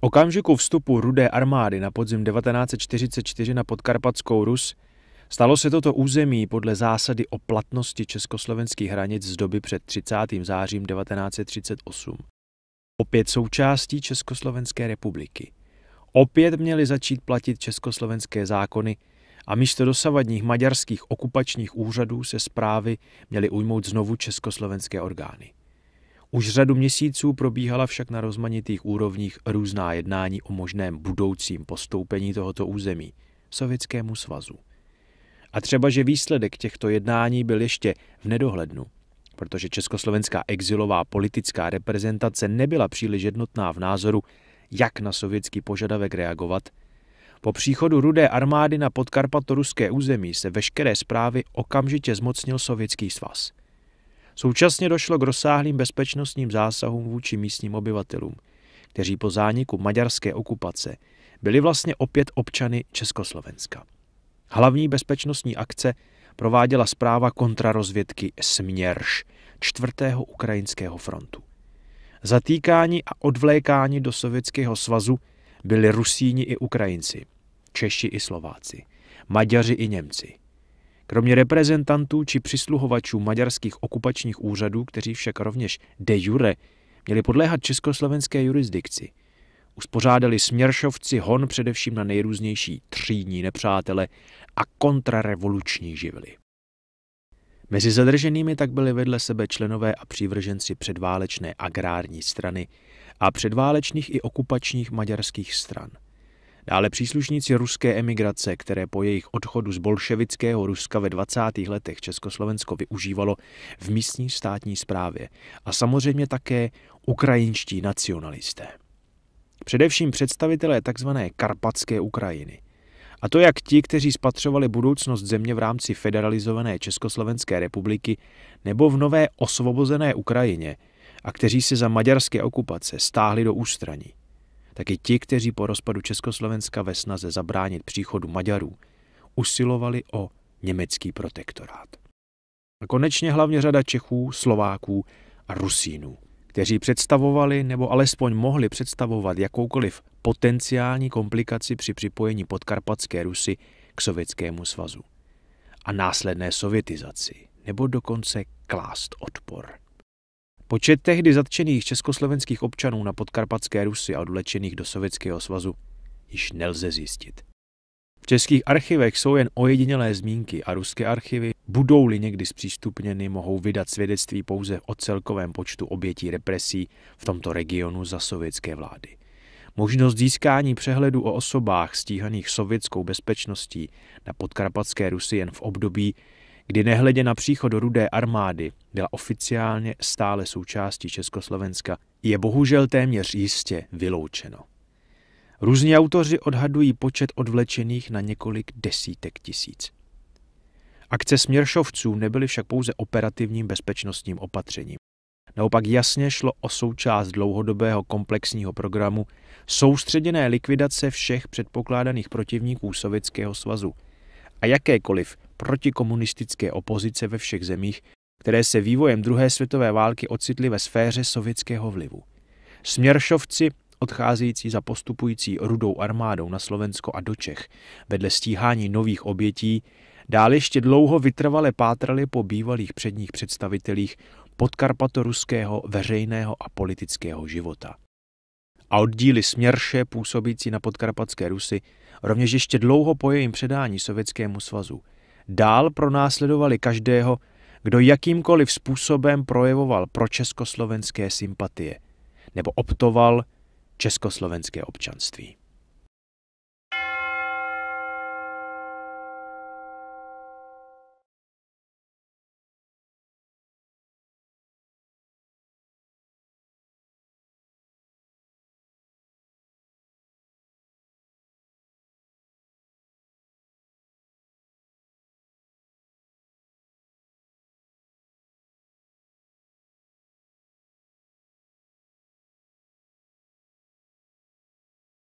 okamžiku vstupu rudé armády na podzim 1944 na podkarpatskou Rus stalo se toto území podle zásady o platnosti československých hranic z doby před 30. zářím 1938. Opět součástí Československé republiky. Opět měly začít platit československé zákony a místo dosavadních maďarských okupačních úřadů se zprávy měly ujmout znovu československé orgány. Už řadu měsíců probíhala však na rozmanitých úrovních různá jednání o možném budoucím postoupení tohoto území Sovětskému svazu. A třeba, že výsledek těchto jednání byl ještě v nedohlednu, protože československá exilová politická reprezentace nebyla příliš jednotná v názoru, jak na sovětský požadavek reagovat. Po příchodu rudé armády na podkarpatoruské území se veškeré zprávy okamžitě zmocnil sovětský svaz. Současně došlo k rozsáhlým bezpečnostním zásahům vůči místním obyvatelům, kteří po zániku maďarské okupace byli vlastně opět občany Československa. Hlavní bezpečnostní akce prováděla zpráva kontrarozvědky Směrš 4. ukrajinského frontu. Zatýkání a odvlékání do Sovětského svazu byli Rusíni i Ukrajinci, Češi i Slováci, Maďaři i Němci – Kromě reprezentantů či přisluhovačů maďarských okupačních úřadů, kteří však rovněž de jure měli podléhat československé jurisdikci, uspořádali směršovci hon především na nejrůznější třídní nepřátele a kontrarevoluční živly. Mezi zadrženými tak byli vedle sebe členové a přívrženci předválečné agrární strany a předválečných i okupačních maďarských stran – Dále příslušníci ruské emigrace, které po jejich odchodu z bolševického Ruska ve 20. letech Československo využívalo v místní státní správě a samozřejmě také ukrajinští nacionalisté. Především představitelé tzv. karpatské Ukrajiny. A to jak ti, kteří spatřovali budoucnost země v rámci federalizované Československé republiky nebo v nové osvobozené Ukrajině a kteří se za maďarské okupace stáhli do ústraní tak i ti, kteří po rozpadu Československa ve snaze zabránit příchodu Maďarů usilovali o německý protektorát. A konečně hlavně řada Čechů, Slováků a Rusínů, kteří představovali nebo alespoň mohli představovat jakoukoliv potenciální komplikaci při připojení podkarpatské Rusy k Sovětskému svazu a následné sovětizaci, nebo dokonce klást odpor. Počet tehdy zatčených československých občanů na podkarpatské Rusy a odlečených do Sovětského svazu již nelze zjistit. V českých archivech jsou jen ojedinělé zmínky a ruské archivy, budou-li někdy zpřístupněny, mohou vydat svědectví pouze o celkovém počtu obětí represí v tomto regionu za sovětské vlády. Možnost získání přehledu o osobách stíhaných sovětskou bezpečností na podkarpatské Rusy jen v období, kdy nehledě na příchod rudé armády byla oficiálně stále součástí Československa, je bohužel téměř jistě vyloučeno. Různí autoři odhadují počet odvlečených na několik desítek tisíc. Akce směršovců nebyly však pouze operativním bezpečnostním opatřením. Naopak jasně šlo o součást dlouhodobého komplexního programu soustředěné likvidace všech předpokládaných protivníků Sovětského svazu a jakékoliv protikomunistické opozice ve všech zemích, které se vývojem druhé světové války ocitly ve sféře sovětského vlivu. Směršovci, odcházející za postupující rudou armádou na Slovensko a do Čech, vedle stíhání nových obětí, dál ještě dlouho vytrvale pátrali po bývalých předních představitelích podkarpatoruského veřejného a politického života. A oddíly směrše působící na podkarpatské Rusy rovněž ještě dlouho po jejím předání Sovětskému svazu – dál pronásledovali každého, kdo jakýmkoliv způsobem projevoval pro československé sympatie nebo optoval československé občanství.